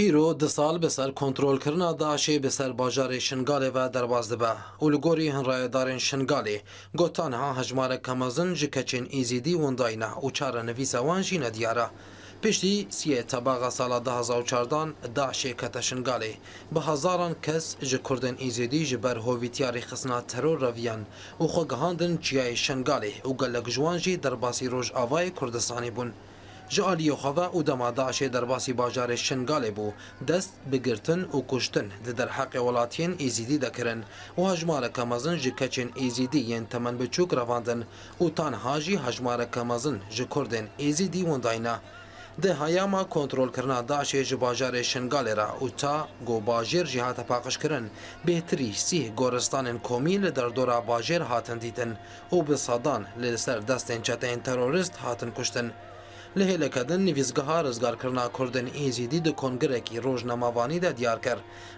ایرو د سال به سر کنترل کرنا داعشی به سر باجار شنگاله و درواز به اولگوری هنرایدارین شنگاله گوتان ها هجمار کمازن جکچین ایزیدی ونداینا او چار نویس وان جینا دیاره پشتی سیه تباغ سال 2014 داعشی کت شنگاله به هزاران کس جه کردن ایزیدی جه بر هویتیاری خسنا ترور رویان و خوگهاندن چیای شنگاله و گلگ جوان جی در باسی روش آوای کردستانی بون جالی خواه او دما داعش درباسی باجار شنگال بو دست بگرتن و کشتن ده در حق ولاتین ایزیدی دکرن و هجمار کمازن جی کچین ایزیدی ین تمن بچوک رواندن و تانها جی هجمار کمازن جی کردن ایزیدی ونداینا ده هیاما کنترل کرنا داعش جی باجار شنگال را و تا گو باجر جی هات پاقش کرن بهتری سیه گورستان کومی در دورا باجر هاتن دیتن و بسادان لسر دستین چتین تروریست هاتن کشتن له هلکدن نویزگاها رزگارکرنا کردن ایزیدی ده کنگرکی روژنماوانی ده دیار کر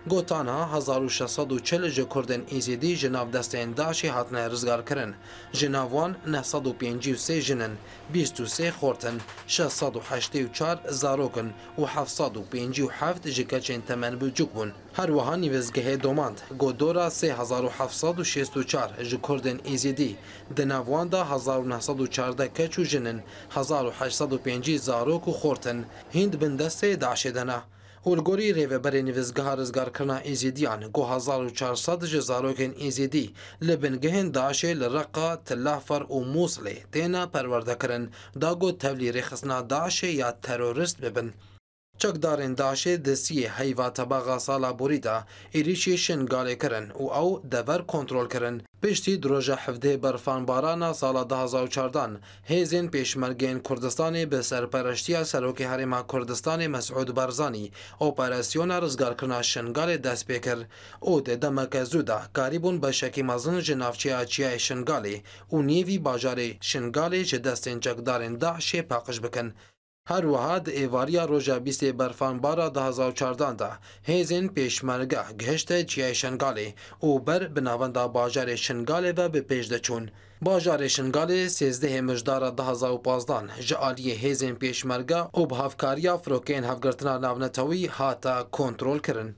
گوتانها 1640 جه کردن ایزیدی جناب دستین داشی هاتنه رزگار کرن جناوان 953 جنن 23 خورتن 684 زاروکن و 757 جکچین تمن بلجوک بون هر وها نویزگه دوماند گودورا 3764 جه کردن ایزیدی ده ناوان ده 1914 کچو جنن 1800 پێنجی زارۆک و خۆتن هند بندەستێ داشێدەنا. گۆری رێوەبەری نوێزگەها ڕزگارکردنا ئیزیدیان گۆ 1400 ژێ زارۆکێن ئیزیدی لە بنگەهێن داعشێ لە ڕقا تلافەر و مووسڵێ تێنە پەروەردەکردن داگۆ تەولی ڕێخستنا داعشێ یا تەرۆریست ببن. چەکدارێن داعشێ دەسیە هەیڤاتەباغا ساڵا بوریدا عێریشی شنگالێکردن و ئەو دەبەر کۆنتترۆلکردن پشتی درۆژە حفتێ بەرفانبارانە ساڵە 2014 هێزین پێشمەرگێن کوردستانی بە سەرپەرشتیە سەرۆکی هەرێما کوردستانی مەسعود بارزانانی ئۆپەرسیۆنە ڕزگارکردنا شنگالێ دەست پێکرد ئەو دێدەمەکە زوودا کاری بوون بە شەکی مەزن ژناافچیە چیای شنگالی و نێوی باژارێ شنگالێ ژە دەستێن جەکدارێن داعشێ پاقش بکەن. هەروەها ئێواریا ڕۆژە بیستێ بەرفانبارە 2014دا هێزن پێشمەرگە گەهشتە چیای شنگالی و بەر بناوەندا باژارێ شنگالێ بە بە پێش دەچوون. باژارێ شنگالێ سێزدەهێ مژدارە 2015 ji aliyê hêzên pêşmerge û bi hevkariya firokeyên hevgirtina navnetewî hata kontrolkirin.